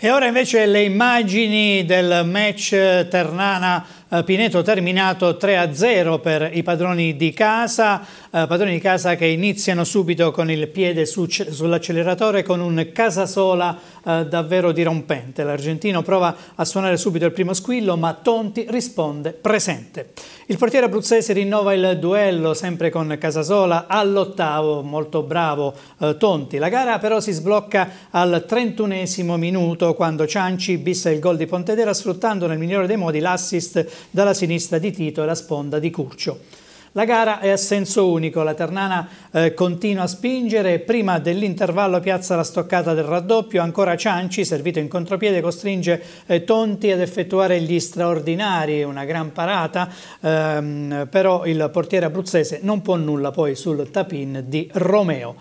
E ora invece le immagini del match Ternana eh, Pineto terminato 3-0 per i padroni di casa, eh, padroni di casa che iniziano subito con il piede sull'acceleratore con un Casasola eh, davvero dirompente. L'argentino prova a suonare subito il primo squillo ma Tonti risponde presente. Il portiere abruzzese rinnova il duello sempre con Casasola all'ottavo, molto bravo eh, Tonti. La gara però si sblocca al 31 minuto quando Cianci bissa il gol di Pontedera sfruttando nel migliore dei modi l'assist dalla sinistra di Tito e la sponda di Curcio. La gara è a senso unico, la Ternana eh, continua a spingere, prima dell'intervallo piazza la stoccata del raddoppio, ancora Cianci, servito in contropiede, costringe eh, Tonti ad effettuare gli straordinari, una gran parata, ehm, però il portiere abruzzese non può nulla poi sul tapin di Romeo.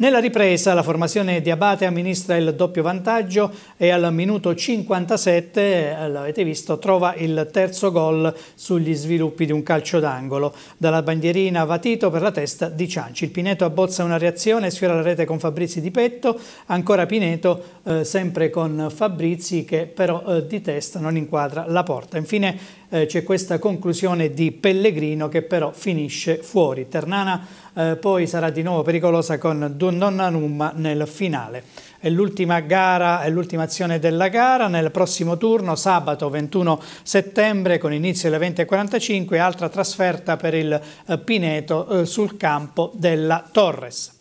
Nella ripresa la formazione di Abate amministra il doppio vantaggio e al minuto 57, eh, l'avete visto, trova il terzo gol sugli sviluppi di un calcio d'angolo. Dalla bandierina Vatito per la testa di Cianci. Il Pineto abbozza una reazione, sfiora la rete con Fabrizi di petto, ancora Pineto eh, sempre con Fabrizi che però eh, di testa non inquadra la porta. Infine eh, c'è questa conclusione di Pellegrino che però finisce fuori. Ternana eh, poi sarà di nuovo pericolosa con Donnarumma nel finale. È l'ultima gara, è l'ultima azione della gara, nel prossimo turno sabato 21 settembre con inizio alle 20.45 altra trasferta per il eh, Pineto eh, sul campo della Torres.